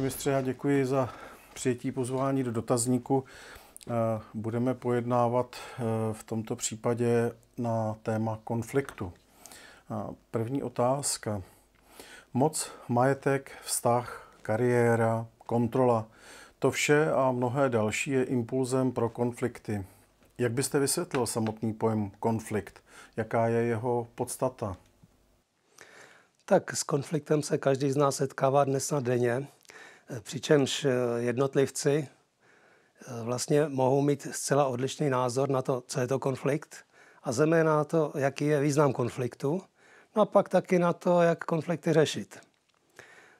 Mistře, já děkuji za přijetí pozvání do dotazníku. Eh, budeme pojednávat eh, v tomto případě na téma konfliktu. Eh, první otázka. Moc, majetek, vztah, kariéra, kontrola. To vše a mnohé další je impulzem pro konflikty. Jak byste vysvětlil samotný pojem konflikt? Jaká je jeho podstata? Tak s konfliktem se každý z nás setkává dnes na denně. Přičemž eh, jednotlivci eh, vlastně mohou mít zcela odlišný názor na to, co je to konflikt a země na to, jaký je význam konfliktu, no a pak taky na to, jak konflikty řešit.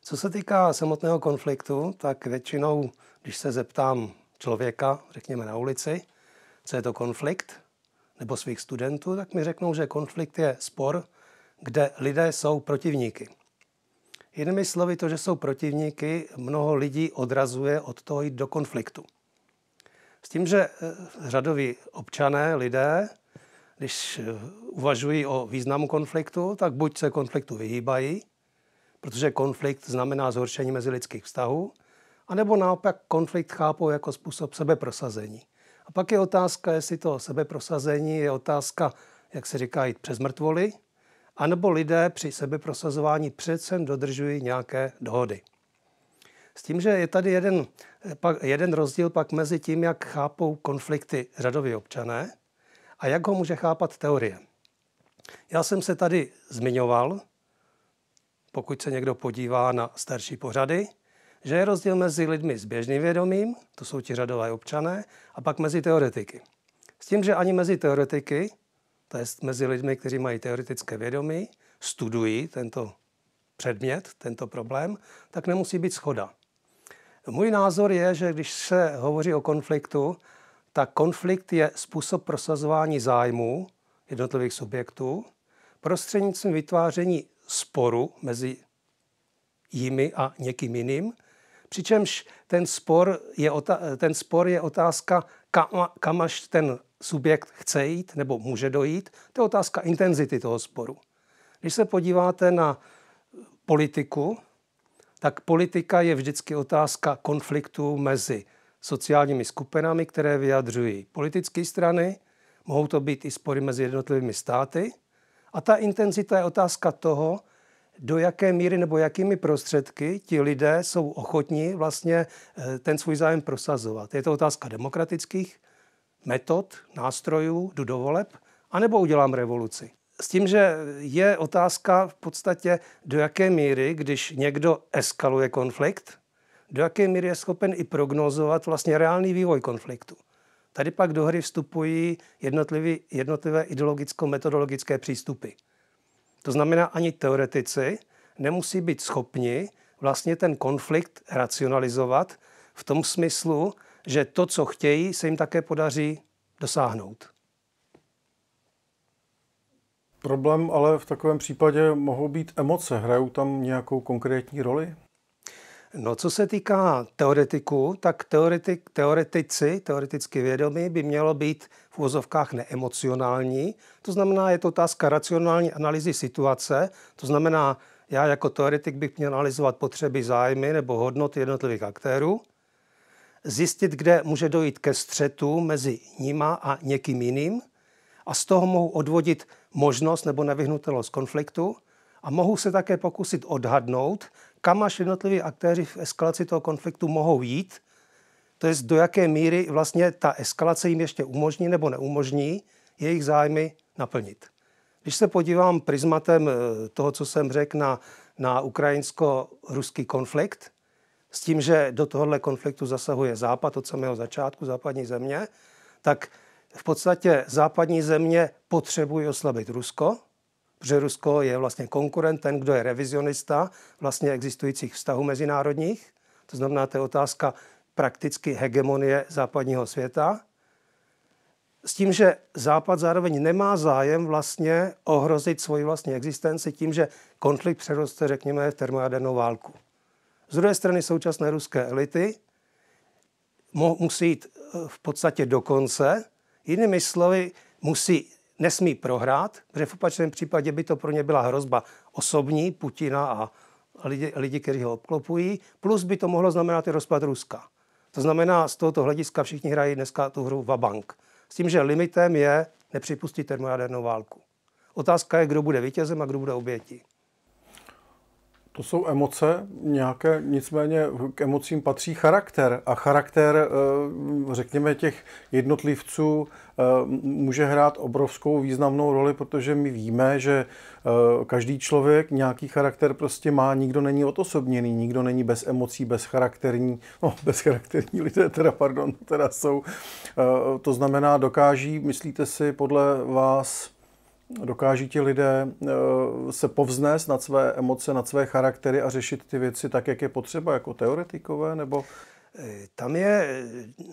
Co se týká samotného konfliktu, tak většinou, když se zeptám člověka, řekněme na ulici, co je to konflikt, nebo svých studentů, tak mi řeknou, že konflikt je spor, kde lidé jsou protivníky. Jinými slovy, to, že jsou protivníky, mnoho lidí odrazuje od toho jít do konfliktu. S tím, že eh, řadoví občané, lidé, když eh, uvažují o významu konfliktu, tak buď se konfliktu vyhýbají, protože konflikt znamená zhoršení mezilidských vztahů, anebo naopak konflikt chápou jako způsob sebeprosazení. A pak je otázka, jestli to sebeprosazení je otázka, jak se říká, jít přes mrtvoli, anebo lidé při sebeprosazování přece dodržují nějaké dohody. S tím, že je tady jeden, eh, jeden rozdíl pak mezi tím, jak chápou konflikty řadoví občané a jak ho může chápat teorie. Já jsem se tady zmiňoval, pokud se někdo podívá na starší pořady, že je rozdíl mezi lidmi s běžným vědomím, to jsou ti řadové občané, a pak mezi teoretiky. S tím, že ani mezi teoretiky to je mezi lidmi, kteří mají teoretické vědomí, studují tento předmět, tento problém, tak nemusí být schoda. Můj názor je, že když se hovoří o konfliktu, tak konflikt je způsob prosazování zájmů jednotlivých subjektů prostřednictvím vytváření sporu mezi jimi a někým jiným, přičemž ten spor je, ota- ten spor je otázka, kam, kam až ten subjekt chce jít nebo může dojít, to je otázka intenzity toho sporu. Když se podíváte na politiku, tak politika je vždycky otázka konfliktu mezi sociálními skupinami, které vyjadřují politické strany, mohou to být i spory mezi jednotlivými státy. A ta intenzita je otázka toho, do jaké míry nebo jakými prostředky ti lidé jsou ochotní vlastně eh, ten svůj zájem prosazovat. Je to otázka demokratických metod, nástrojů, jdu do voleb, anebo udělám revoluci. S tím, že je otázka v podstatě, do jaké míry, když někdo eskaluje konflikt, do jaké míry je schopen i prognozovat vlastně reálný vývoj konfliktu. Tady pak do hry vstupují jednotlivé, jednotlivé ideologicko-metodologické přístupy. To znamená, ani teoretici nemusí být schopni vlastně ten konflikt racionalizovat v tom smyslu, že to, co chtějí, se jim také podaří dosáhnout. Problém ale v takovém případě mohou být emoce. Hrajou tam nějakou konkrétní roli? No, co se týká teoretiků, tak teoretik, teoretici, teoreticky vědomí by mělo být v úzovkách neemocionální. To znamená, je to otázka racionální analýzy situace. To znamená, já jako teoretik bych měl analyzovat potřeby, zájmy nebo hodnoty jednotlivých aktérů zjistit, kde může dojít ke střetu mezi nima a někým jiným a z toho mohu odvodit možnost nebo nevyhnutelnost konfliktu a mohu se také pokusit odhadnout, kam až jednotliví aktéři v eskalaci toho konfliktu mohou jít, to je do jaké míry vlastně ta eskalace jim ještě umožní nebo neumožní jejich zájmy naplnit. Když se podívám prismatem eh, toho, co jsem řekl na, na ukrajinsko-ruský konflikt, s tím, že do tohohle konfliktu zasahuje Západ od samého začátku, západní země, tak v podstatě západní země potřebují oslabit Rusko, protože Rusko je vlastně konkurent, ten, kdo je revizionista vlastně existujících vztahů mezinárodních. To znamená, to je otázka prakticky hegemonie západního světa. S tím, že Západ zároveň nemá zájem vlastně ohrozit svoji vlastní existenci tím, že konflikt přeroste, řekněme, v termojadernou válku. Z druhé strany současné ruské elity musí jít eh, v podstatě do konce. Jinými slovy, musí, nesmí prohrát, protože v opačném případě by to pro ně byla hrozba osobní Putina a lidi, lidi kteří ho obklopují, plus by to mohlo znamenat i rozpad Ruska. To znamená, z tohoto hlediska všichni hrají dneska tu hru Vabank. S tím, že limitem je nepřipustit termojadernou válku. Otázka je, kdo bude vítězem a kdo bude obětí. To jsou emoce nějaké, nicméně k emocím patří charakter a charakter, eh, řekněme, těch jednotlivců eh, může hrát obrovskou významnou roli, protože my víme, že eh, každý člověk nějaký charakter prostě má, nikdo není odosobněný, nikdo není bez emocí, bez charakterní, no charakterní lidé teda, pardon, teda jsou. To znamená, dokáží, myslíte si, podle vás Dokáží ti lidé eh, se povznést nad své emoce, nad své charaktery a řešit ty věci tak, jak je potřeba, jako teoretikové, nebo... Eh, tam je eh,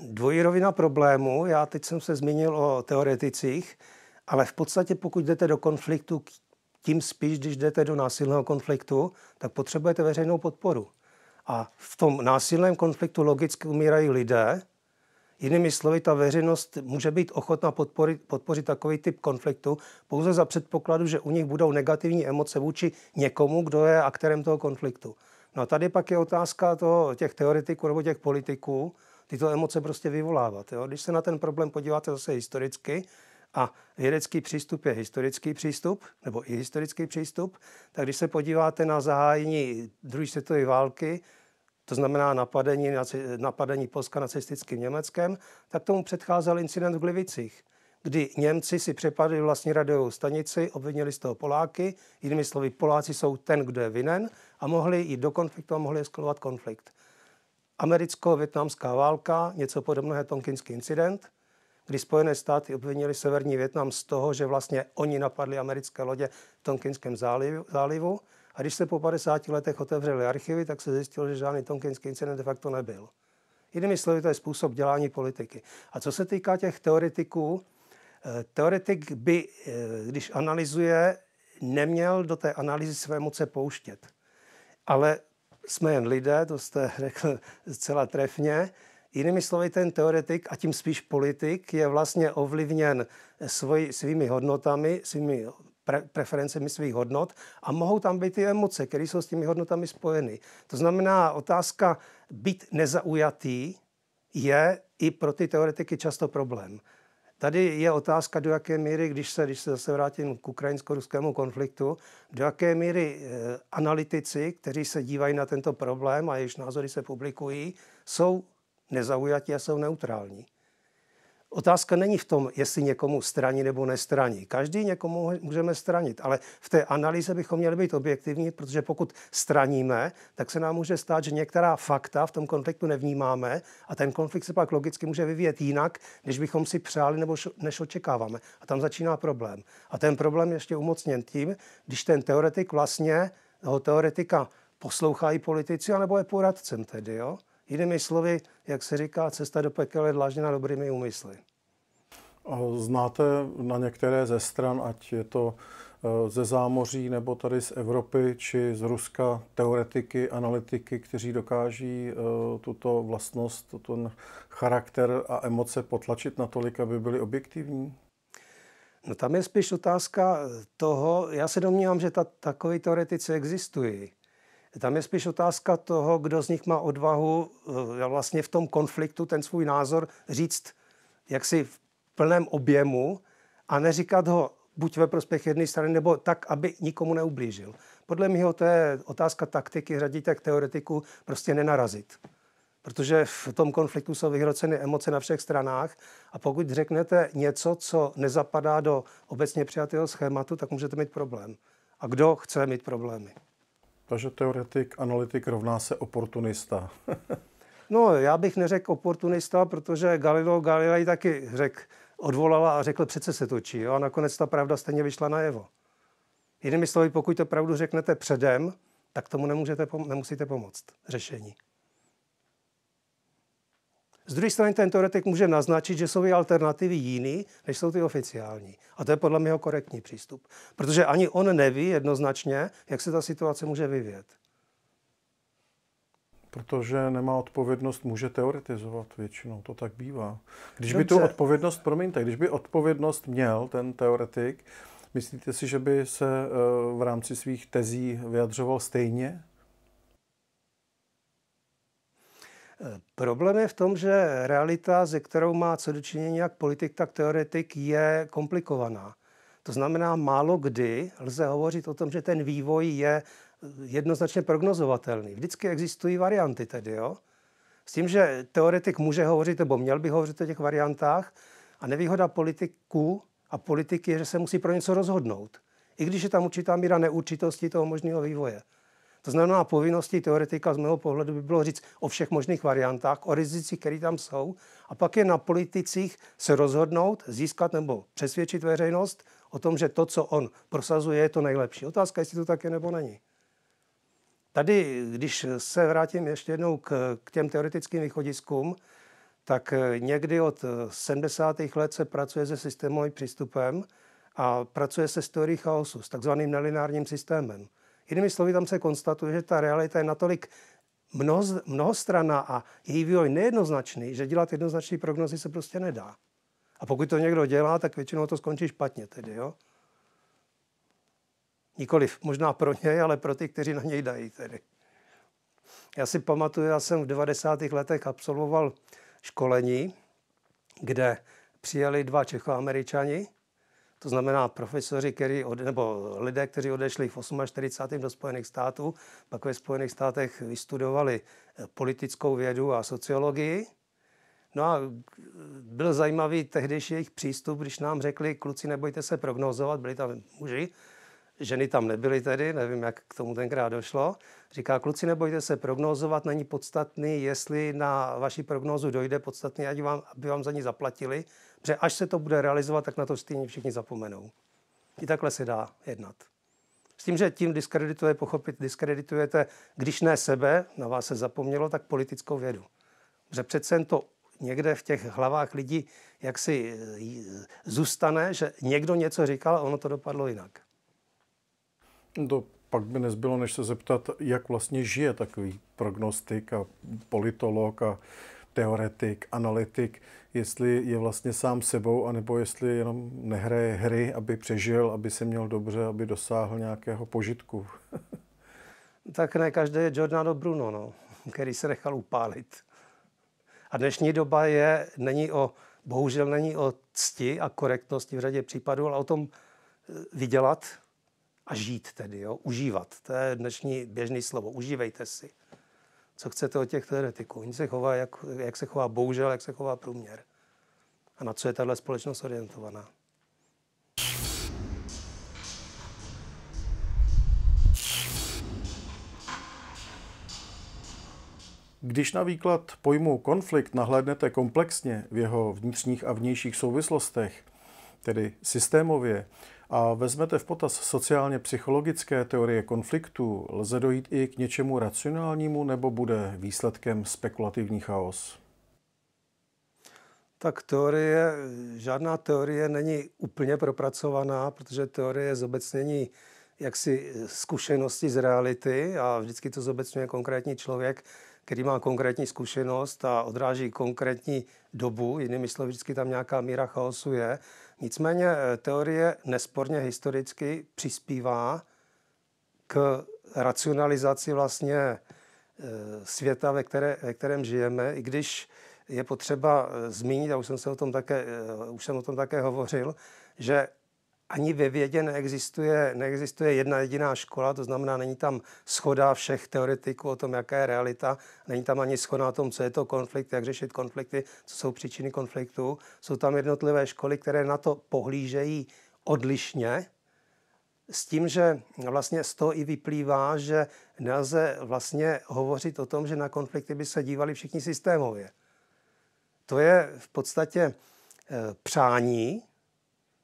dvojí rovina problému. Já teď jsem se zmínil o teoreticích, ale v podstatě pokud jdete do konfliktu, tím spíš, když jdete do násilného konfliktu, tak potřebujete veřejnou podporu. A v tom násilném konfliktu logicky umírají lidé, Jinými slovy, ta veřejnost může být ochotná podporit, podpořit takový typ konfliktu pouze za předpokladu, že u nich budou negativní emoce vůči někomu, kdo je aktérem toho konfliktu. No a tady pak je otázka toho, těch teoretiků nebo těch politiků, tyto emoce prostě vyvolávat. Jo? Když se na ten problém podíváte zase historicky, a vědecký přístup je historický přístup, nebo i historický přístup, tak když se podíváte na zahájení druhé světové války, to znamená napadení, napadení Polska nacistickým Německem, tak tomu předcházel incident v Glivicích, kdy Němci si přepadli vlastní radiovou stanici, obvinili z toho Poláky, jinými slovy Poláci jsou ten, kdo je vinen a mohli jít do konfliktu a mohli eskalovat konflikt. Americko-větnamská válka, něco podobného je Tonkinský incident, kdy Spojené státy obvinili Severní Větnam z toho, že vlastně oni napadli americké lodě v Tonkinském zálivu, zálivu a když se po 50 letech otevřely archivy, tak se zjistilo, že žádný tonkinský incident de facto nebyl. Jinými slovy, to je způsob dělání politiky. A co se týká těch teoretiků, eh, teoretik by, eh, když analyzuje, neměl do té analýzy své moce pouštět. Ale jsme jen lidé, to jste řekl zcela trefně. Jinými slovy, ten teoretik a tím spíš politik je vlastně ovlivněn svými hodnotami, svými pre- preferencemi svých hodnot a mohou tam být i emoce, které jsou s těmi hodnotami spojeny. To znamená, otázka být nezaujatý je i pro ty teoretiky často problém. Tady je otázka, do jaké míry, když se, když se zase vrátím k ukrajinsko-ruskému konfliktu, do jaké míry e, analytici, kteří se dívají na tento problém a jejichž názory se publikují, jsou nezaujatí a jsou neutrální. Otázka není v tom, jestli někomu straní nebo nestraní. Každý někomu můžeme stranit, ale v té analýze bychom měli být objektivní, protože pokud straníme, tak se nám může stát, že některá fakta v tom konfliktu nevnímáme a ten konflikt se pak logicky může vyvíjet jinak, než bychom si přáli nebo než očekáváme. A tam začíná problém. A ten problém je ještě umocněn tím, když ten teoretik vlastně, toho teoretika poslouchají politici, anebo je poradcem tedy, jo? Jinými slovy, jak se říká, cesta do pekel je dlážděna dobrými úmysly. Znáte na některé ze stran, ať je to eh, ze zámoří nebo tady z Evropy či z Ruska teoretiky, analytiky, kteří dokáží eh, tuto vlastnost, tuto charakter a emoce potlačit natolik, aby byly objektivní? No tam je spíš otázka toho, já se domnívám, že ta, takový teoretici existují. Tam je spíš otázka toho, kdo z nich má odvahu eh, vlastně v tom konfliktu ten svůj názor říct jaksi v plném objemu a neříkat ho buď ve prospěch jedné strany, nebo tak, aby nikomu neublížil. Podle mě to je otázka taktiky, k teoretiku, prostě nenarazit. Protože v tom konfliktu jsou vyhroceny emoce na všech stranách a pokud řeknete něco, co nezapadá do obecně přijatého schématu, tak můžete mít problém. A kdo chce mít problémy? Takže teoretik, analytik rovná se oportunista. no, já bych neřekl oportunista, protože Galileo Galilei taky řekl, odvolala a řekl, přece se točí. Jo? A nakonec ta pravda stejně vyšla na jevo. Jinými slovy, pokud to pravdu řeknete předem, tak tomu nemůžete, nemusíte pomoct řešení. Z druhé strany ten teoretik může naznačit, že jsou i alternativy jiný, než jsou ty oficiální. A to je podle mého korektní přístup. Protože ani on neví jednoznačně, jak se ta situace může vyvíjet. Protože nemá odpovědnost, může teoretizovat většinou, to tak bývá. Když Dobře. by tu odpovědnost, promiňte, když by odpovědnost měl ten teoretik, myslíte si, že by se eh, v rámci svých tezí vyjadřoval stejně? Problém je v tom, že realita, ze kterou má co dočinění jak politik, tak teoretik, je komplikovaná. To znamená, málo kdy lze hovořit o tom, že ten vývoj je eh, jednoznačně prognozovatelný. Vždycky existují varianty tedy, jo? S tím, že teoretik může hovořit, nebo měl by hovořit o těch variantách, a nevýhoda politiků a politiky je, že se musí pro něco rozhodnout. I když je tam určitá míra neurčitosti toho možného vývoje. To znamená, povinností teoretika z mého pohledu by bylo říct o všech možných variantách, o rizicích, které tam jsou, a pak je na politicích se rozhodnout, získat nebo přesvědčit veřejnost o tom, že to, co on prosazuje, je to nejlepší. Otázka, jestli to tak je nebo není. Tady, když se vrátím ještě jednou k, k těm teoretickým východiskům, tak někdy od 70. let se pracuje se systémovým přístupem a pracuje se s teorií chaosu, s takzvaným nelinárním systémem. Jinými slovy, tam se konstatuje, že ta realita je natolik mnoho, mnohostraná a její vývoj nejednoznačný, že dělat jednoznačné prognozy se prostě nedá. A pokud to někdo dělá, tak většinou to skončí špatně tedy, jo? Nikoliv možná pro něj, ale pro ty, kteří na něj dají tedy. Já si pamatuju, já jsem v 90. letech absolvoval školení, kde přijeli dva Čechoameričani to znamená profesoři, který od, nebo lidé, kteří odešli v 48. do Spojených států, pak ve Spojených státech vystudovali eh, politickou vědu a sociologii. No a byl zajímavý tehdejší jejich přístup, když nám řekli, kluci, nebojte se prognozovat, byli tam muži, ženy tam nebyly tedy, nevím, jak k tomu tenkrát došlo. Říká, kluci, nebojte se prognozovat, není podstatný, jestli na vaši prognózu dojde, podstatný, ať vám, aby vám za ní zaplatili, že až se to bude realizovat, tak na to stejně všichni zapomenou. I takhle se dá jednat. S tím, že tím diskredituje, pochopit, diskreditujete, když ne sebe, na vás se zapomnělo, tak politickou vědu. Že přece jen to někde v těch hlavách lidí jak si eh, zůstane, že někdo něco říkal a ono to dopadlo jinak. To pak by nezbylo, než se zeptat, jak vlastně žije takový prognostik a politolog a teoretik, analytik, jestli je vlastně sám sebou, anebo jestli jenom nehraje hry, aby přežil, aby se měl dobře, aby dosáhl nějakého požitku. tak ne, každý je Giordano Bruno, no, který se nechal upálit. A dnešní doba je, není o, bohužel není o cti a korektnosti v řadě případů, ale o tom eh, vydělat a žít tedy, jo? užívat. To je dnešní běžné slovo. Užívejte si. Co chcete od těch teoretiků? Oni se chová, jak, jak se chová bohužel, jak se chová průměr a na co je tahle společnost orientovaná. Když na výklad pojmu konflikt nahlédnete komplexně v jeho vnitřních a vnějších souvislostech, tedy systémově, a vezmete v potaz sociálně psychologické teorie konfliktu, lze dojít i k něčemu racionálnímu nebo bude výsledkem spekulativní chaos? Tak teorie, žádná teorie není úplně propracovaná, protože teorie je zobecnění jaksi zkušenosti z reality a vždycky to zobecňuje konkrétní člověk, který má konkrétní zkušenost a odráží konkrétní dobu, jinými slovy, vždycky tam nějaká míra chaosu je. Nicméně eh, teorie nesporně historicky přispívá k racionalizaci vlastně eh, světa, ve, které, ve kterém žijeme, i když je potřeba eh, zmínit, a už jsem, se o tom také, eh, už jsem o tom také hovořil, že ani ve vědě neexistuje, neexistuje jedna jediná škola, to znamená, není tam schoda všech teoretiků o tom, jaká je realita, není tam ani schoda o tom, co je to konflikt, jak řešit konflikty, co jsou příčiny konfliktů. Jsou tam jednotlivé školy, které na to pohlížejí odlišně, s tím, že vlastně z toho i vyplývá, že nelze vlastně hovořit o tom, že na konflikty by se dívali všichni systémově. To je v podstatě eh, přání,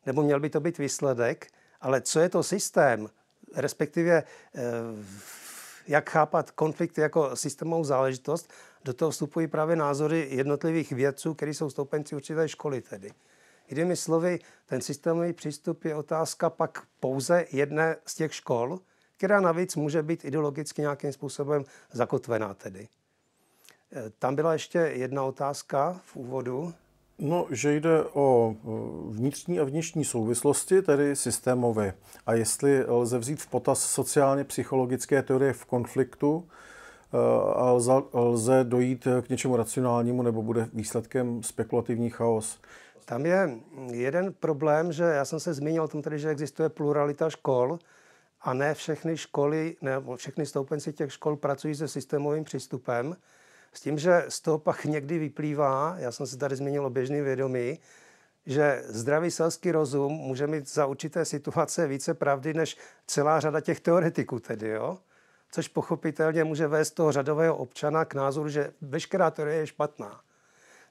nebo měl by to být výsledek, ale co je to systém, respektive eh, jak chápat konflikty jako systémovou záležitost, do toho vstupují právě názory jednotlivých vědců, kteří jsou stoupenci určité školy tedy. Jinými slovy, ten systémový přístup je otázka pak pouze jedné z těch škol, která navíc může být ideologicky nějakým způsobem zakotvená tedy. Tam byla ještě jedna otázka v úvodu. No, že jde o vnitřní a vnější souvislosti, tedy systémové. A jestli lze vzít v potaz sociálně psychologické teorie v konfliktu, eh, a lze, lze dojít k něčemu racionálnímu nebo bude výsledkem spekulativní chaos. Tam je jeden problém, že já jsem se zmínil o tom tedy, že existuje pluralita škol a ne všechny školy, nebo všechny stoupenci těch škol pracují se systémovým přístupem. S tím, že z toho pak někdy vyplývá, já jsem si tady změnil o vědomí, že zdravý selský rozum může mít za určité situace více pravdy než celá řada těch teoretiků tedy, jo? což pochopitelně může vést toho řadového občana k názoru, že veškerá teorie je špatná.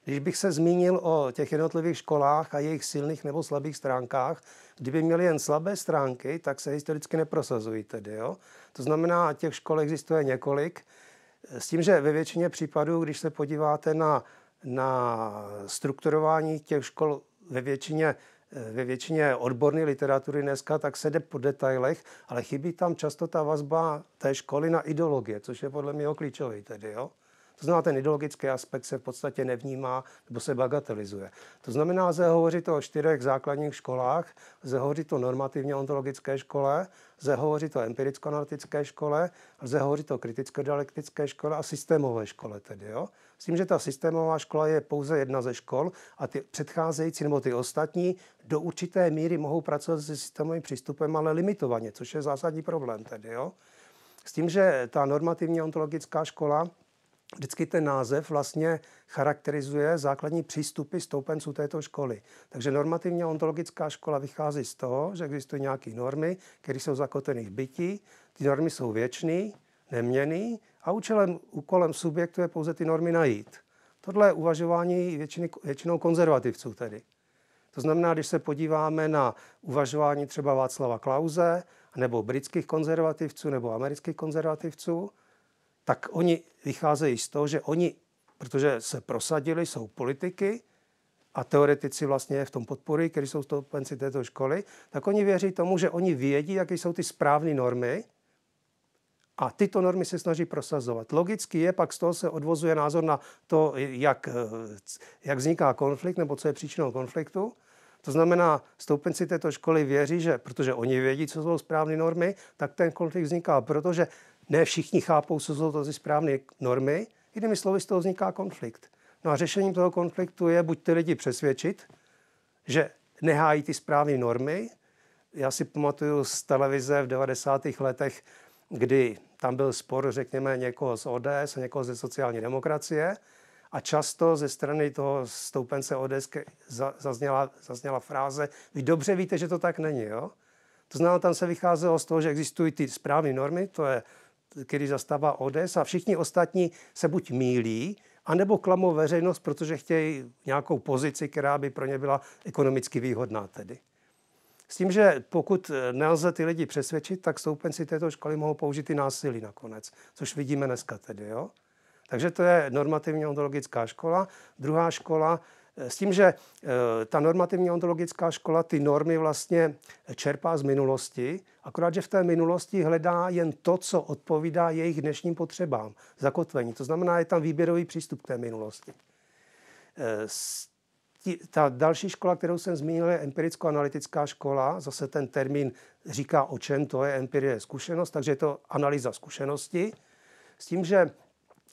Když bych se zmínil o těch jednotlivých školách a jejich silných nebo slabých stránkách, kdyby měli jen slabé stránky, tak se historicky neprosazují tedy. Jo? To znamená, těch škol existuje několik, s tím, že ve většině případů, když se podíváte na, na strukturování těch škol ve většině ve většině odborné literatury dneska, tak se jde po detailech, ale chybí tam často ta vazba té školy na ideologie, což je podle mě klíčový tedy, jo? To znamená, ten ideologický aspekt se v podstatě nevnímá nebo se bagatelizuje. To znamená, že hovořit to o čtyřech základních školách, že hovořit to normativně ontologické škole Lze hovořit o empiricko-analytické škole, lze hovořit o kriticko-dialektické škole a systémové škole tedy. Jo? S tím, že ta systémová škola je pouze jedna ze škol a ty předcházející nebo ty ostatní do určité míry mohou pracovat se systémovým přístupem, ale limitovaně, což je zásadní problém tedy. Jo? S tím, že ta normativně ontologická škola vždycky ten název vlastně charakterizuje základní přístupy stoupenců této školy. Takže normativně ontologická škola vychází z toho, že existují nějaké normy, které jsou zakoteny v bytí, ty normy jsou věčný, neměný a účelem, úkolem subjektu je pouze ty normy najít. Tohle je uvažování většiny, většinou konzervativců tedy. To znamená, když se podíváme na uvažování třeba Václava Klauze nebo britských konzervativců nebo amerických konzervativců, tak oni vycházejí z toho, že oni, protože se prosadili, jsou politiky a teoretici vlastně v tom podporují, kteří jsou stoupenci této školy, tak oni věří tomu, že oni vědí, jaké jsou ty správné normy a tyto normy se snaží prosazovat. Logicky je, pak z toho se odvozuje názor na to, jak, jak vzniká konflikt nebo co je příčinou konfliktu. To znamená, stoupenci této školy věří, že protože oni vědí, co jsou správné normy, tak ten konflikt vzniká, protože ne všichni chápou, co jsou to ty správné normy. Jinými slovy, z toho vzniká konflikt. No a řešením toho konfliktu je buď ty lidi přesvědčit, že nehájí ty správné normy. Já si pamatuju z televize v 90. letech, kdy tam byl spor, řekněme, někoho z ODS a někoho ze sociální demokracie a často ze strany toho stoupence ODS zazněla, zazněla fráze, vy dobře víte, že to tak není, jo? To znamená, tam se vycházelo z toho, že existují ty správné normy, to je který zastává ODS a všichni ostatní se buď mílí, anebo klamou veřejnost, protože chtějí nějakou pozici, která by pro ně byla ekonomicky výhodná tedy. S tím, že pokud eh, nelze ty lidi přesvědčit, tak stoupenci této školy mohou použít i násilí nakonec, což vidíme dneska tedy. Jo? Takže to je normativně ontologická škola. Druhá škola Eh, s tím, že eh, ta normativní ontologická škola ty normy vlastně čerpá z minulosti, akorát, že v té minulosti hledá jen to, co odpovídá jejich dnešním potřebám, zakotvení. To znamená, je tam výběrový přístup k té minulosti. Eh, ta další škola, kterou jsem zmínil, je empiricko-analytická škola. Zase ten termín říká, o čem to je empirie zkušenost, takže je to analýza zkušenosti. S tím, že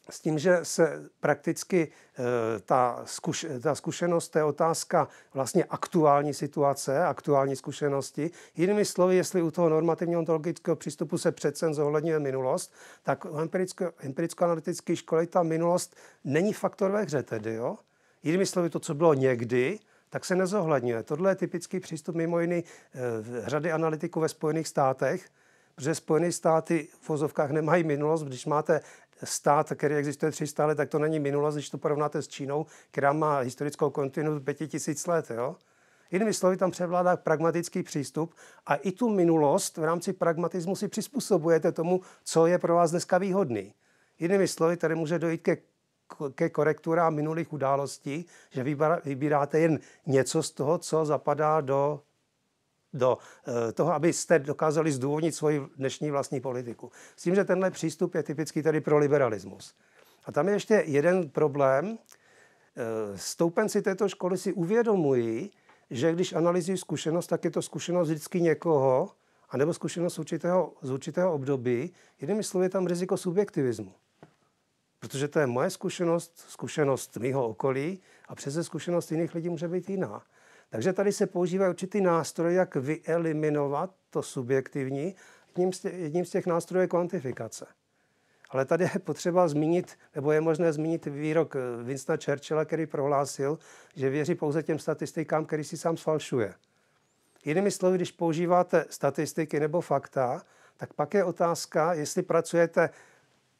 s tím, že se prakticky eh, ta, zkuš, ta zkušenost, to je otázka vlastně aktuální situace, aktuální zkušenosti. Jinými slovy, jestli u toho normativního ontologického přístupu se přece zohledňuje minulost, tak u empiricko, empiricko-analytické školy ta minulost není faktor ve hře tedy, jo? Jinými slovy, to, co bylo někdy, tak se nezohledňuje. Tohle je typický přístup mimo jiný eh, řady analytiků ve Spojených státech, protože Spojené státy v vozovkách nemají minulost. Když máte stát, který existuje 300 let, tak to není minulost, když to porovnáte s Čínou, která má historickou kontinuitu 5000 let. Jo? Jinými slovy, tam převládá pragmatický přístup a i tu minulost v rámci pragmatismu si přizpůsobujete tomu, co je pro vás dneska výhodný. Jinými slovy, tady může dojít ke, ke korektura minulých událostí, že vybíráte jen něco z toho, co zapadá do do eh, toho, abyste dokázali zdůvodnit svoji dnešní vlastní politiku. S tím, že tenhle přístup je typický tedy pro liberalismus. A tam je ještě jeden problém. Eh, stoupenci této školy si uvědomují, že když analyzují zkušenost, tak je to zkušenost vždycky někoho, anebo zkušenost z určitého, z určitého období. Jinými slovy je tam riziko subjektivismu. Protože to je moje zkušenost, zkušenost mého okolí a přece zkušenost jiných lidí může být jiná. Takže tady se používá určitý nástroj, jak vyeliminovat to subjektivní. Jedním z, těch, jedním z těch nástrojů je kvantifikace. Ale tady je potřeba zmínit, nebo je možné zmínit výrok eh, Winstona Churchilla, který prohlásil, že věří pouze těm statistikám, který si sám sfalšuje. Jinými slovy, když používáte statistiky nebo fakta, tak pak je otázka, jestli pracujete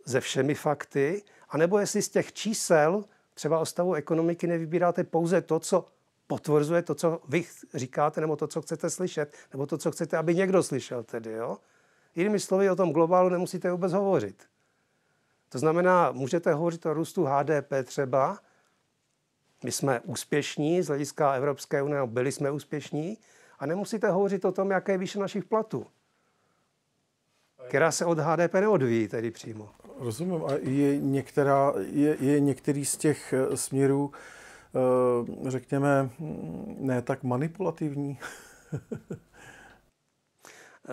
se všemi fakty, anebo jestli z těch čísel, třeba o stavu ekonomiky, nevybíráte pouze to, co potvrzuje to, co vy říkáte, nebo to, co chcete slyšet, nebo to, co chcete, aby někdo slyšel tedy, jo? Jinými slovy, o tom globálu nemusíte vůbec hovořit. To znamená, můžete hovořit o růstu HDP třeba, my jsme úspěšní z hlediska Evropské unie, byli jsme úspěšní, a nemusíte hovořit o tom, jaké je výše našich platů, která se od HDP neodvíjí tedy přímo. Rozumím. A je, některá, je, je některý z těch eh, směrů, Eh, řekněme, hm, ne tak manipulativní?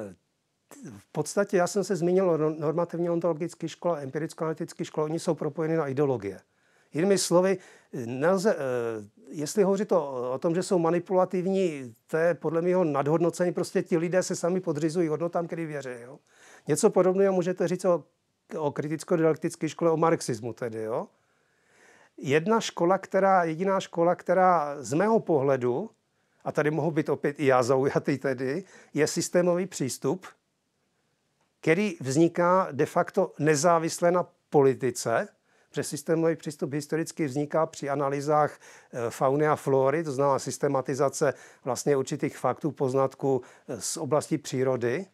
Eh, v podstatě já jsem se zmínil no, normativní ontologické škola, empiricko analytický škola, oni jsou propojeny na ideologie. Jinými slovy, nelze, eh, jestli hovořit o, o tom, že jsou manipulativní, to je podle mého nadhodnocení, prostě ti lidé se sami podřizují hodnotám, který věří. Jo? Něco podobného můžete říct o, o kriticko dialektické škole, o marxismu tedy. Jo? jedna škola, která, jediná škola, která z mého pohledu, a tady mohu být opět i já zaujatý tedy, je systémový přístup, který vzniká de facto nezávisle na politice, protože systémový přístup historicky vzniká při analýzách eh, fauny a flory, to znamená systematizace vlastně určitých faktů, poznatků eh, z oblasti přírody.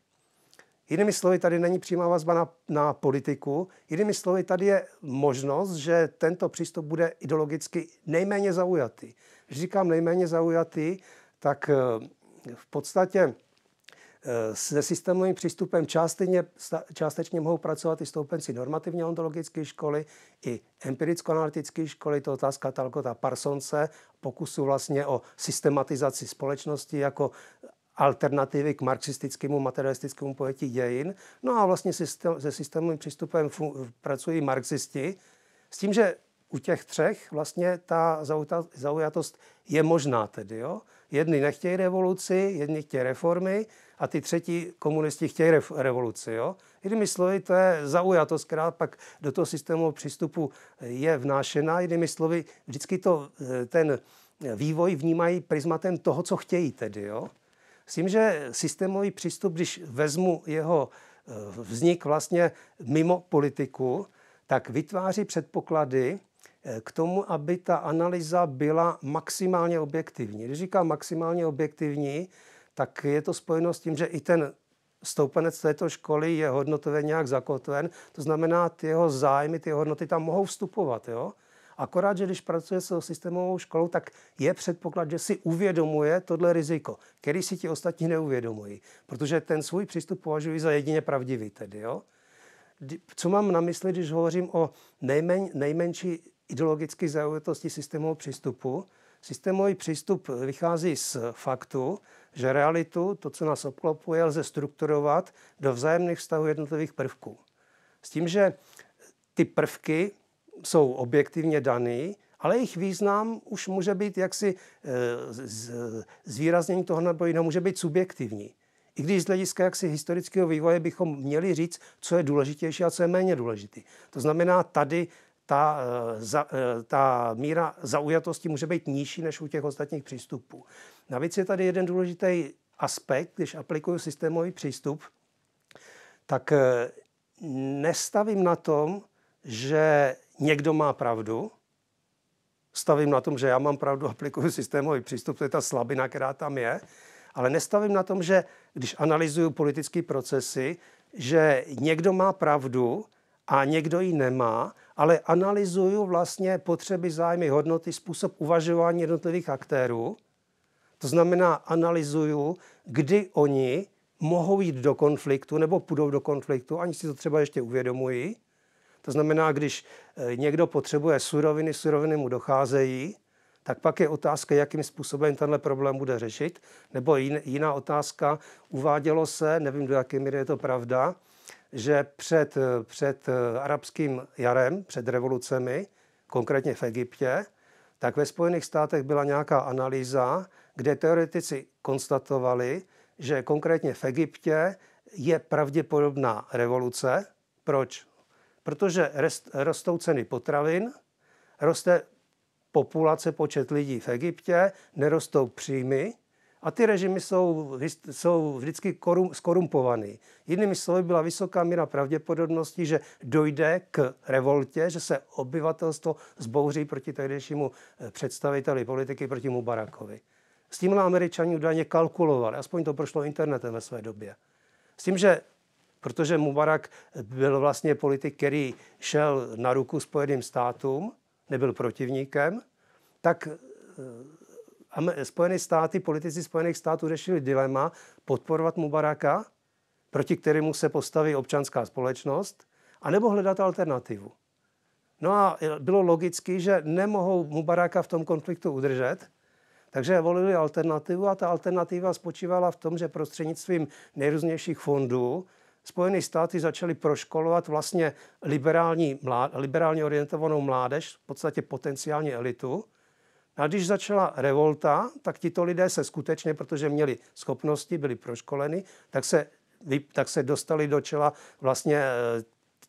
Jinými slovy, tady není přímá vazba na, na politiku. Jinými slovy, tady je možnost, že tento přístup bude ideologicky nejméně zaujatý. Když říkám nejméně zaujatý, tak eh, v podstatě eh, se systémovým přístupem částečně, částečně mohou pracovat i stoupenci normativně ontologické školy, i empiricko-analytické školy, to otázka Talkota parsonce pokusu vlastně o systematizaci společnosti jako alternativy k marxistickému materialistickému pojetí dějin. No a vlastně systém, se systémovým přístupem fun, pracují marxisti s tím, že u těch třech vlastně ta zaujatost je možná tedy. Jo? Jedni nechtějí revoluci, jedni chtějí reformy a ty třetí komunisti chtějí revoluci. Jo? Jinými slovy, to je zaujatost, která pak do toho systému přístupu eh, je vnášena. Jinými slovy, vždycky to, eh, ten eh, vývoj vnímají prismatem toho, co chtějí tedy. Jo? S tím, že systémový přístup, když vezmu jeho eh, vznik vlastně mimo politiku, tak vytváří předpoklady eh, k tomu, aby ta analýza byla maximálně objektivní. Když říkám maximálně objektivní, tak je to spojeno s tím, že i ten stoupenec této školy je hodnotově nějak zakotven, to znamená, ty jeho zájmy, ty jeho hodnoty tam mohou vstupovat. Jo? Akorát, že když pracuje s systémovou školou, tak je předpoklad, že si uvědomuje tohle riziko, který si ti ostatní neuvědomují, protože ten svůj přístup považuji za jedině pravdivý tedy, jo? Co mám na mysli, když hovořím o nejmen, nejmenší ideologické zaujatosti systémového přístupu? Systémový přístup vychází z faktu, že realitu, to, co nás obklopuje, lze strukturovat do vzájemných vztahů jednotlivých prvků. S tím, že ty prvky jsou objektivně daný, ale jejich význam už může být jaksi eh, zvýraznění toho nebo jiného, může být subjektivní. I když z hlediska jaksi historického vývoje bychom měli říct, co je důležitější a co je méně důležitý. To znamená, tady ta, eh, za, eh, ta míra zaujatosti může být nižší než u těch ostatních přístupů. Navíc je tady jeden důležitý aspekt, když aplikuju systémový přístup, tak nestavím na tom, že někdo má pravdu, stavím na tom, že já mám pravdu, aplikuju systémový přístup, to je ta slabina, která tam je, ale nestavím na tom, že když analyzuju politické procesy, že někdo má pravdu a někdo ji nemá, ale analyzuju vlastně potřeby, zájmy, hodnoty, způsob uvažování jednotlivých aktérů. To znamená, analyzuju, kdy oni mohou jít do konfliktu nebo půjdou do konfliktu, ani si to třeba ještě uvědomují to znamená, když eh, někdo potřebuje suroviny, suroviny mu docházejí, tak pak je otázka, jakým způsobem tenhle problém bude řešit. Nebo jiná otázka, uvádělo se, nevím, do jaké míry je to pravda, že před, před eh, arabským jarem, před revolucemi, konkrétně v Egyptě, tak ve Spojených státech byla nějaká analýza, kde teoretici konstatovali, že konkrétně v Egyptě je pravděpodobná revoluce. Proč? protože rest, rostou ceny potravin, roste populace, počet lidí v Egyptě, nerostou příjmy a ty režimy jsou, jsou vždycky korum, skorumpovaný. Jinými slovy byla vysoká míra pravděpodobnosti, že dojde k revoltě, že se obyvatelstvo zbouří proti tehdejšímu eh, představiteli politiky, proti Mubarakovi. S tímhle američani údajně kalkulovali, aspoň to prošlo internetem ve své době. S tím, že protože Mubarak byl vlastně politik, který šel na ruku Spojeným státům, nebyl protivníkem, tak eh, Spojené státy, politici Spojených států řešili dilema podporovat Mubaraka, proti kterému se postaví občanská společnost, anebo hledat alternativu. No a eh, bylo logicky, že nemohou Mubaraka v tom konfliktu udržet, takže volili alternativu a ta alternativa spočívala v tom, že prostřednictvím nejrůznějších fondů Spojené státy začaly proškolovat vlastně liberální, liberálně orientovanou mládež, v podstatě potenciální elitu. A když začala revolta, tak tito lidé se skutečně, protože měli schopnosti, byli proškoleni, tak se, tak se dostali do čela vlastně eh,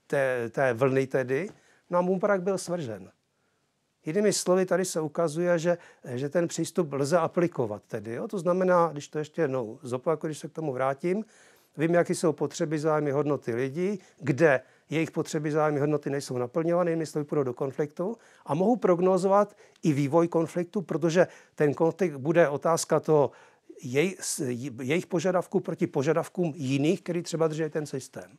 té, té vlny tedy. No a Mubarak byl svržen. Jinými slovy, tady se ukazuje, že, že ten přístup lze aplikovat tedy. Jo? To znamená, když to ještě jednou zopakuju, když se k tomu vrátím, Vím, jaké jsou potřeby, zájmy, hodnoty lidí, kde jejich potřeby, zájmy, hodnoty nejsou naplňovány, jim jestli půjdou do konfliktu a mohu prognozovat i vývoj konfliktu, protože ten konflikt bude otázka toho jej, jejich požadavků proti požadavkům jiných, který třeba drží ten systém.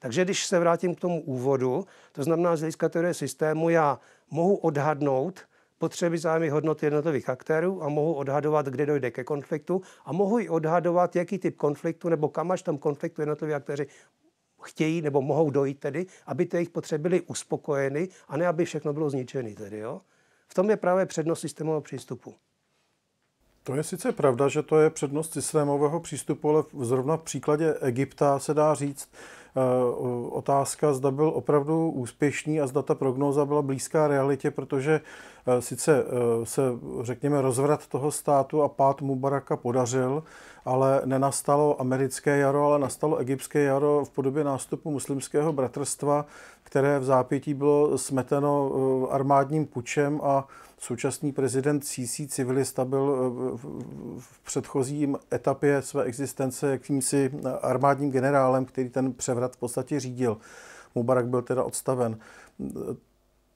Takže když se vrátím k tomu úvodu, to znamená z hlediska teorie systému, já mohu odhadnout, potřeby zájmy hodnoty jednotlivých aktérů a mohu odhadovat, kde dojde ke konfliktu a mohu i odhadovat, jaký typ konfliktu nebo kam až tam konfliktu jednotliví aktéři chtějí nebo mohou dojít tedy, aby ty jejich potřeby byly uspokojeny a ne, aby všechno bylo zničené tedy, jo? V tom je právě přednost systémového přístupu. To je sice pravda, že to je přednost systémového přístupu, ale zrovna v příkladě Egypta se dá říct, Eh, otázka, zda byl opravdu úspěšný a zda ta prognóza byla blízká realitě, protože eh, sice eh, se, řekněme, rozvrat toho státu a pád Mubaraka podařil, ale nenastalo americké jaro, ale nastalo egyptské jaro v podobě nástupu muslimského bratrstva, které v zápětí bylo smeteno armádním pučem a Současný prezident Sisi, civilista, byl eh, v předchozím etapě své existence jakýmsi eh, armádním generálem, který ten převrat v podstatě řídil. Mubarak byl teda odstaven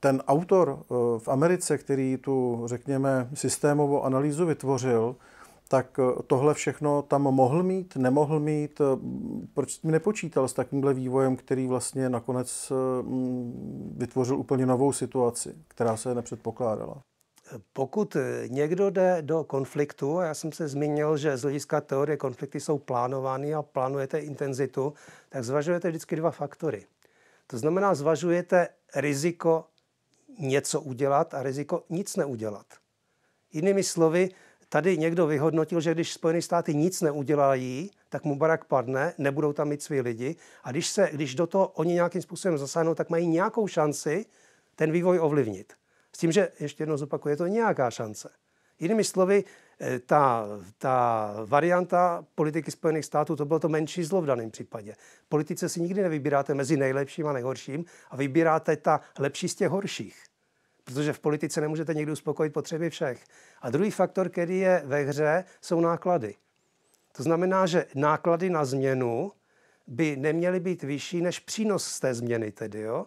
ten autor eh, v Americe, který tu, řekněme, systémovou analýzu vytvořil, tak tohle všechno tam mohl mít, nemohl mít, proč mi nepočítal s takýmhle vývojem, který vlastně nakonec vytvořil úplně novou situaci, která se nepředpokládala. Pokud eh, někdo jde do konfliktu, a já jsem se zmínil, že z hlediska teorie konflikty jsou plánovány a plánujete intenzitu, tak zvažujete vždycky dva faktory. To znamená, zvažujete riziko něco udělat a riziko nic neudělat. Jinými slovy, tady někdo vyhodnotil, že když Spojené státy nic neudělají, tak mu barak padne, nebudou tam mít svý lidi a když, se, když do toho oni nějakým způsobem zasáhnou, tak mají nějakou šanci ten vývoj ovlivnit. S tím, že ještě jednou zopakuje, to nějaká šance. Jinými slovy, eh, ta, ta varianta politiky Spojených států, to bylo to menší zlo v daném případě. politice si nikdy nevybíráte mezi nejlepším a nejhorším a vybíráte ta lepší z těch horších. Protože v politice nemůžete někdy uspokojit potřeby všech. A druhý faktor, který je ve hře, jsou náklady. To znamená, že náklady na změnu by neměly být vyšší než přínos z té změny, tedy, jo?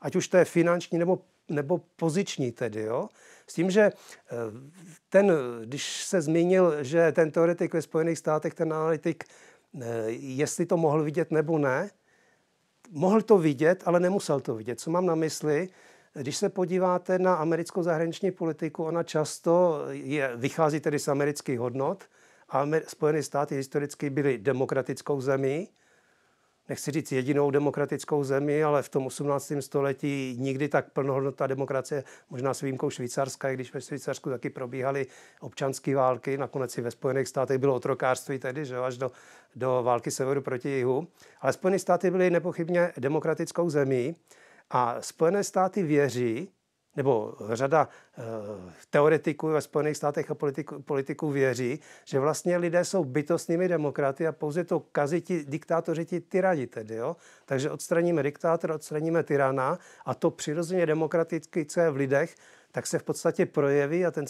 ať už to je finanční nebo nebo poziční tedy, jo? S tím, že eh, ten, když se zmínil, že ten teoretik ve Spojených státech, ten analytik, eh, jestli to mohl vidět nebo ne, mohl to vidět, ale nemusel to vidět. Co mám na mysli? Když se podíváte na americkou zahraniční politiku, ona často je, vychází tedy z amerických hodnot a Spojené státy historicky byly demokratickou zemí, nechci říct jedinou demokratickou zemi, ale v tom 18. století nikdy tak plnohodnotná demokracie, možná s výjimkou Švýcarska, i když ve Švýcarsku taky probíhaly občanské války, nakonec i ve Spojených státech bylo otrokářství tedy, že až do, do války severu proti jihu. Ale Spojené státy byly nepochybně demokratickou zemí a Spojené státy věří, nebo řada eh, teoretiků ve Spojených státech a politiku politiků věří, že vlastně lidé jsou bytostnými demokraty a pouze to kazí ti diktátoři, ti tyrani tedy. Jo? Takže odstraníme diktátora, odstraníme tyrana a to přirozeně demokraticky, co je v lidech, tak se v podstatě projeví a ten,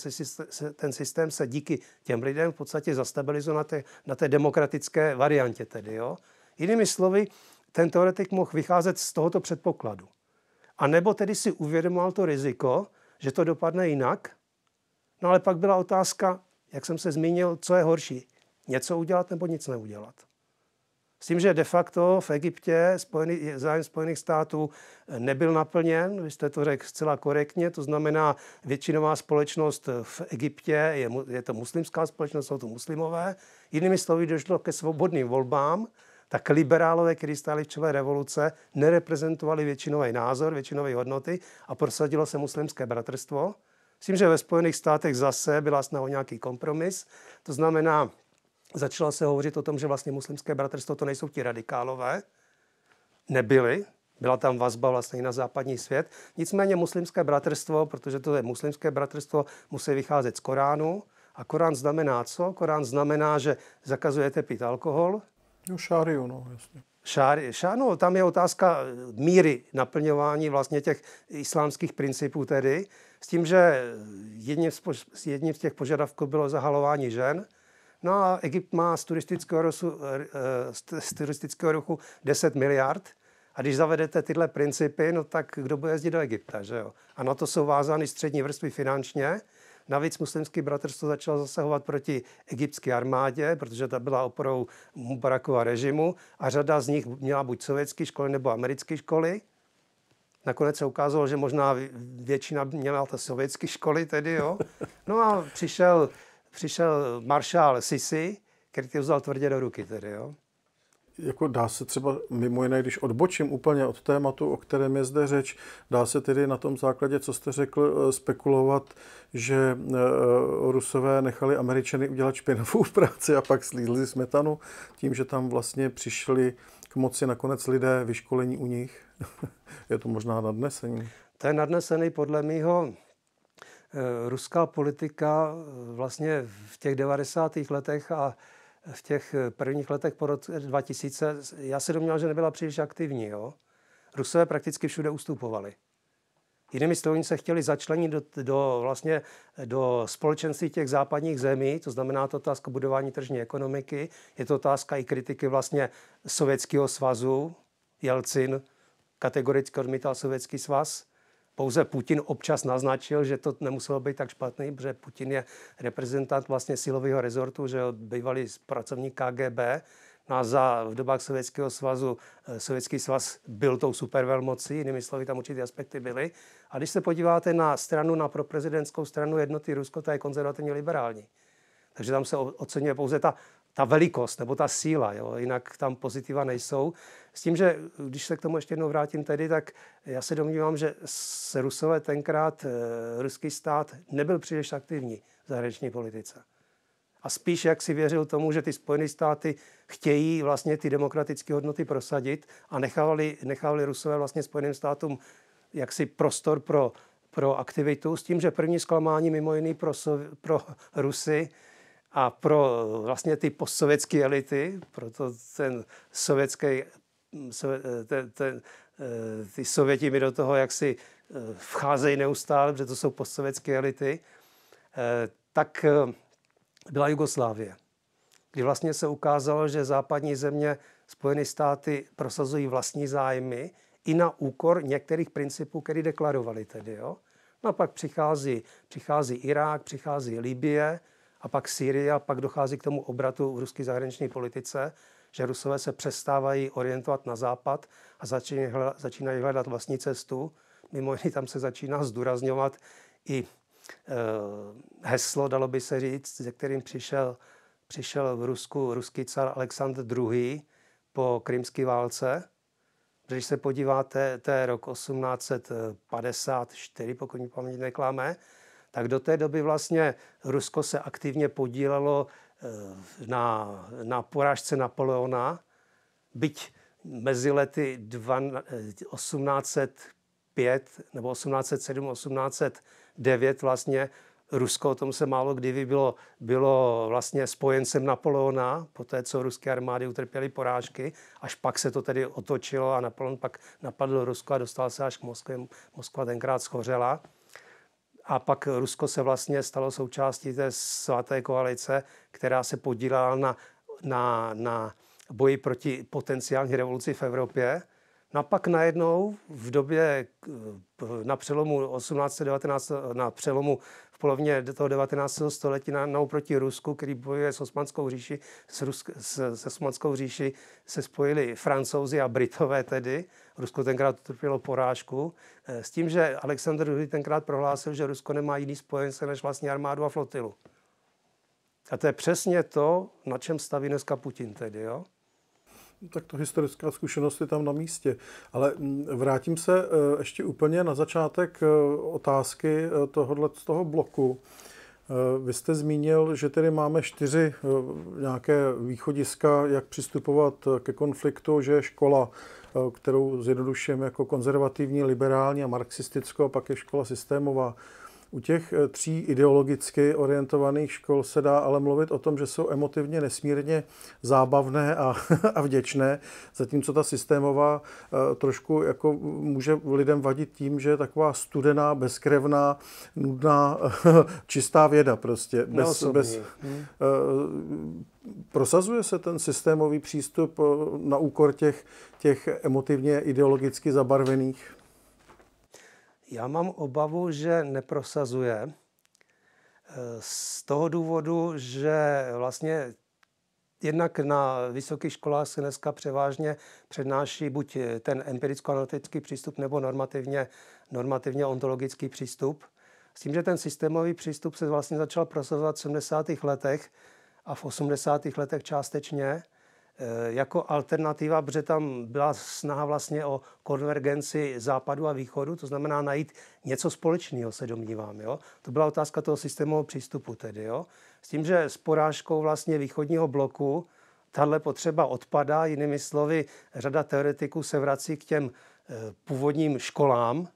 ten systém se díky těm lidem v podstatě zastabilizuje na té, na té demokratické variantě tedy. Jo? Jinými slovy, ten teoretik mohl vycházet z tohoto předpokladu. A nebo tedy si uvědomoval to riziko, že to dopadne jinak. No ale pak byla otázka, jak jsem se zmínil, co je horší. Něco udělat nebo nic neudělat. S tím, že de facto v Egyptě spojený, zájem Spojených států eh, nebyl naplněn, vy jste to řekl zcela korektně, to znamená většinová společnost v Egyptě, je, je to muslimská společnost, jsou to muslimové. Jinými slovy došlo ke svobodným volbám, tak liberálové, kteří stáli v čele revoluce, nereprezentovali většinový názor, většinové hodnoty a prosadilo se muslimské bratrstvo. S tím, že ve Spojených státech zase byla snaha o nějaký kompromis, to znamená, začalo se hovořit o tom, že vlastně muslimské bratrstvo to nejsou ti radikálové, nebyli, byla tam vazba vlastně i na západní svět. Nicméně muslimské bratrstvo, protože to je muslimské bratrstvo, musí vycházet z Koránu. A Korán znamená co? Korán znamená, že zakazujete pít alkohol, No šáry, no jasně. Šári, šá, no, tam je otázka eh, míry naplňování vlastně těch islámských principů tedy, s tím, že eh, jedním z, jedním z těch požadavků bylo zahalování žen, No a Egypt má z turistického, ruchu, eh, z turistického ruchu 10 miliard a když zavedete tyhle principy, no tak kdo bude jezdit do Egypta, že jo? A na to jsou vázány střední vrstvy finančně, Navíc muslimský bratrstvo začalo zasahovat proti egyptské armádě, protože ta byla oporou Mubarakova režimu a řada z nich měla buď sovětské školy nebo americké školy. Nakonec se ukázalo, že možná většina měla ta sovětské školy tedy, jo. No a přišel, přišel maršál Sisi, který to vzal tvrdě do ruky tedy, jo jako dá se třeba mimo jiné, když odbočím úplně od tématu, o kterém je zde řeč, dá se tedy na tom základě, co jste řekl, eh, spekulovat, že eh, Rusové nechali Američany udělat špinavou práci a pak slízli smetanu tím, že tam vlastně přišli k moci nakonec lidé vyškolení u nich. je to možná nadnesení. To je nadnesený podle mýho eh, ruská politika vlastně v těch 90. letech a v těch eh, prvních letech po roce 2000, já se domníval, že nebyla příliš aktivní. Jo? Rusové prakticky všude ustupovali. Jinými slovy, se chtěli začlenit do, do, vlastně, eh, do společenství těch západních zemí, to znamená to otázka budování tržní ekonomiky, je to otázka i kritiky vlastně Sovětského svazu. Jelcin kategoricky odmítal Sovětský svaz. Pouze Putin občas naznačil, že to nemuselo být tak špatný, protože Putin je reprezentant vlastně silového rezortu, že bývalý pracovník KGB, no a za, v dobách Sovětského svazu, eh, Sovětský svaz byl tou supervelmocí, jinými slovy tam určitý aspekty byly. A když se podíváte na stranu, na proprezidentskou stranu jednoty Rusko, ta je konzervativně liberální. Takže tam se oceňuje pouze ta ta velikost nebo ta síla, jo? jinak tam pozitiva nejsou. S tím, že když se k tomu ještě jednou vrátím tedy, tak já se domnívám, že se Rusové tenkrát, eh, ruský stát nebyl příliš aktivní v zahraniční politice. A spíš jak si věřil tomu, že ty Spojené státy chtějí vlastně ty demokratické hodnoty prosadit a nechávali, nechávali Rusové vlastně Spojeným státům jaksi prostor pro, pro aktivitu s tím, že první zklamání mimo jiný pro, pro Rusy a pro vlastně ty postsovětské elity, proto ten sovětský, ten, ten, eh, ty Sověti mi do toho jaksi eh, vcházejí neustále, protože to jsou postsovětské elity, eh, tak byla Jugoslávie, kdy vlastně se ukázalo, že západní země Spojené státy prosazují vlastní zájmy i na úkor některých principů, které deklarovali tedy. Jo? No a pak přichází, přichází Irák, přichází Libie, a pak Sýrie a pak dochází k tomu obratu v ruské zahraniční politice, že Rusové se přestávají orientovat na západ a začínají hledat, začínají hledat vlastní cestu. Mimo jiné tam se začíná zdůrazňovat i e, heslo, dalo by se říct, se kterým přišel, přišel v Rusku ruský car Alexandr II. po krymské válce. Když se podíváte, to je rok 1854, pokud mi paměť neklame, tak do té doby vlastně Rusko se aktivně podílelo eh, na, na porážce Napoleona, byť mezi lety 1805 eh, nebo 1807, 1809 vlastně Rusko, o tom se málo kdy bylo, bylo vlastně spojencem Napoleona, po té, co ruské armády utrpěly porážky, až pak se to tedy otočilo a Napoleon pak napadl Rusko a dostal se až k Moskvě. Moskva tenkrát schořela. A pak Rusko se vlastně stalo součástí té svaté koalice, která se podílela na, na, na boji proti potenciální revoluci v Evropě. No a pak najednou v době eh, na přelomu 18. 19. Eh, na přelomu v polovině toho 19. století na oproti Rusku, který bojuje s osmanskou říši, s, Rusk, s, se osmanskou říši se spojili francouzi a britové tedy. Rusko tenkrát utrpělo porážku. Eh, s tím, že Aleksandr II. tenkrát prohlásil, že Rusko nemá jiný spojence než vlastní armádu a flotilu. A to je přesně to, na čem staví dneska Putin tedy, jo? tak to historická zkušenost je tam na místě. Ale mm, vrátím se e, ještě úplně na začátek e, otázky e, tohohle z toho bloku. Vy jste zmínil, že tedy máme čtyři nějaké východiska, jak přistupovat ke konfliktu, že je škola, kterou zjednodušujeme jako konzervativní, liberální a marxistickou, a pak je škola systémová. U těch eh, tří ideologicky orientovaných škol se dá ale mluvit o tom, že jsou emotivně nesmírně zábavné a, a vděčné, zatímco ta systémová eh, trošku jako může lidem vadit tím, že je taková studená, bezkrevná, nudná, čistá věda prostě. Bez, bez, hmm. eh, Prosazuje se ten systémový přístup na úkor těch, těch emotivně ideologicky zabarvených? Já mám obavu, že neprosazuje eh, z toho důvodu, že vlastně jednak na vysokých školách se dneska převážně přednáší buď eh, ten empiricko-analytický přístup nebo normativně, normativně ontologický přístup. S tím, že ten systémový přístup se vlastně začal prosazovat v 70. letech a v 80. letech částečně, Eh, jako alternativa, protože tam byla snaha vlastně o konvergenci západu a východu, to znamená najít něco společného, se domnívám. Jo? To byla otázka toho systémového přístupu tedy. Jo? S tím, že s porážkou vlastně východního bloku tahle potřeba odpadá, jinými slovy, řada teoretiků se vrací k těm eh, původním školám,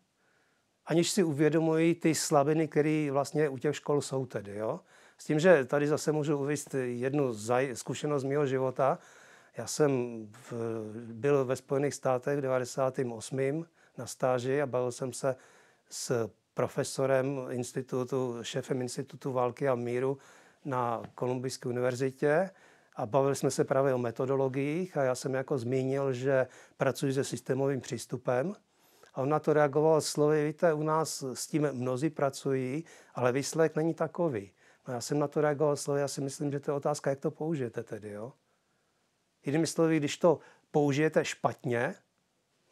aniž si uvědomují ty slabiny, které vlastně u těch škol jsou tedy. Jo? S tím, že tady zase můžu uvést jednu zaj- zkušenost mého života, já jsem v, byl ve Spojených státech v 98. na stáži a bavil jsem se s profesorem institutu, šéfem institutu války a míru na Kolumbijské univerzitě a bavili jsme se právě o metodologiích a já jsem jako zmínil, že pracuji se systémovým přístupem a on na to reagoval slovy, víte, u nás s tím mnozí pracují, ale výsledek není takový. No já jsem na to reagoval slovy, já si myslím, že to je otázka, jak to použijete tedy, jo? Jinými slovy, když to použijete špatně,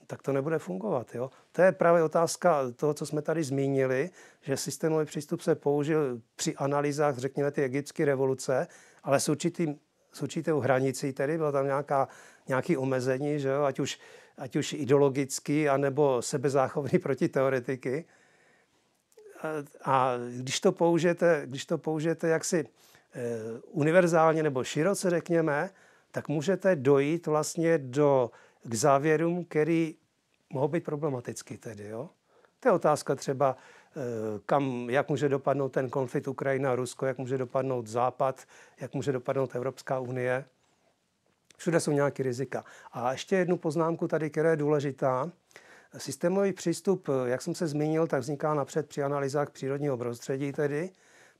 tak to nebude fungovat. Jo? To je právě otázka toho, co jsme tady zmínili, že systémový přístup se použil při analýzách, řekněme, ty egyptské revoluce, ale s, určitým, s určitou hranicí tedy, bylo tam nějaká, nějaké omezení, že jo? Ať, už, ať už ideologický, anebo sebezáchovný proti teoretiky. A, a když to použijete, když to použijete jaksi eh, univerzálně nebo široce, řekněme, tak můžete dojít vlastně do, k závěrům, který mohou být problematický tedy. Jo? To je otázka třeba, eh, kam, jak může dopadnout ten konflikt Ukrajina-Rusko, jak může dopadnout Západ, jak může dopadnout Evropská unie. Všude jsou nějaké rizika. A ještě jednu poznámku tady, která je důležitá. Systémový přístup, jak jsem se zmínil, tak vzniká napřed při analýzách přírodního prostředí tedy.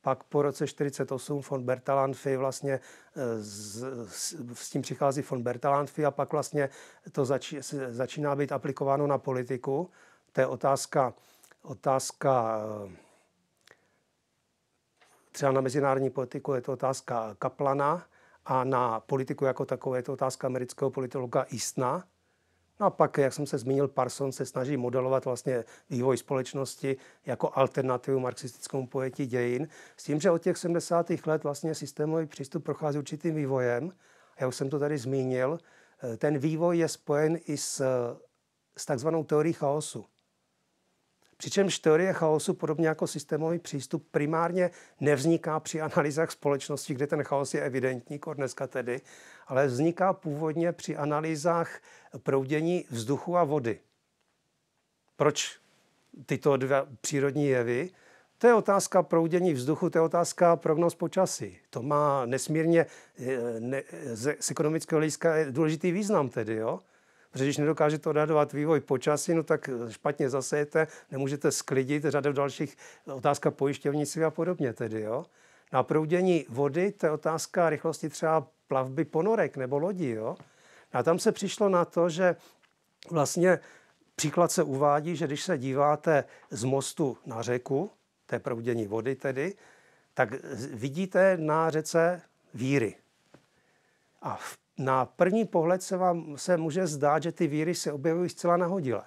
Pak po roce 1948 von Bertalanffy vlastně s, e, s, s tím přichází von Bertalanffy a pak vlastně to zač, začíná být aplikováno na politiku. To je otázka, otázka e, třeba na mezinárodní politiku je to otázka Kaplana a na politiku jako takové je to otázka amerického politologa Eastna, No a pak, jak jsem se zmínil, Parson se snaží modelovat vlastně vývoj společnosti jako alternativu marxistickému pojetí dějin, s tím, že od těch 70. let vlastně systémový přístup prochází určitým vývojem. Já už jsem to tady zmínil. Ten vývoj je spojen i s, s takzvanou teorií chaosu. Přičemž teorie chaosu, podobně jako systémový přístup, primárně nevzniká při analýzách společnosti, kde ten chaos je evidentní, jako dneska tedy, ale vzniká původně při analýzách proudění vzduchu a vody. Proč tyto dva přírodní jevy? To je otázka proudění vzduchu, to je otázka prognoz počasí. To má nesmírně eh, ne, z, z ekonomického hlediska důležitý význam tedy, jo? Protože když nedokážete odhadovat vývoj počasí, no tak eh, špatně zasejete, nemůžete sklidit, řadu dalších eh, otázka pojišťovnictví a podobně tedy, jo. Na proudění vody, to je otázka rychlosti třeba plavby ponorek nebo lodí, jo. A tam se přišlo na to, že vlastně příklad se uvádí, že když se díváte z mostu na řeku, to je proudění vody tedy, tak vidíte na řece víry. A v na první pohled se vám se může zdát, že ty víry se objevují zcela nahodile.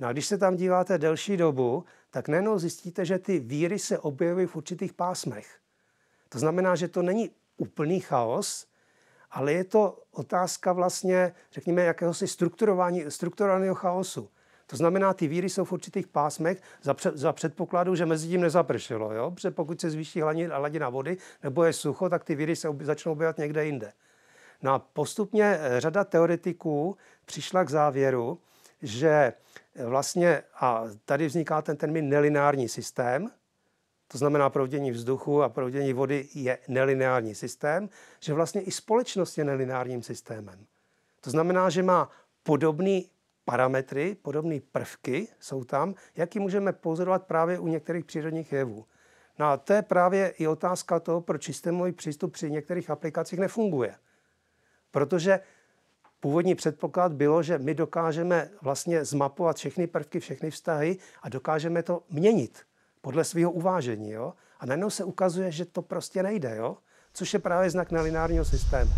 No a když se tam díváte delší dobu, tak nejenom zjistíte, že ty víry se objevují v určitých pásmech. To znamená, že to není úplný chaos, ale je to otázka vlastně, řekněme, jakéhosi strukturování, strukturovaného chaosu. To znamená, ty víry jsou v určitých pásmech za, před, za předpokladu, že mezi tím nezapršelo. Jo? Protože pokud se zvýší hladina vody nebo je sucho, tak ty víry se ob, začnou objevat někde jinde. No a postupně eh, řada teoretiků přišla k závěru, že eh, vlastně, a tady vzniká ten termín nelineární systém, to znamená proudění vzduchu a proudění vody je nelineární systém, že vlastně i společnost je nelineárním systémem. To znamená, že má podobný parametry, podobné prvky jsou tam, jaký můžeme pozorovat právě u některých přírodních jevů. No a to je právě i otázka toho, proč systémový přístup při některých aplikacích nefunguje. Protože původní předpoklad bylo, že my dokážeme vlastně zmapovat všechny prvky, všechny vztahy a dokážeme to měnit podle svého uvážení. Jo? A najednou se ukazuje, že to prostě nejde, jo? což je právě znak nelinárního systému.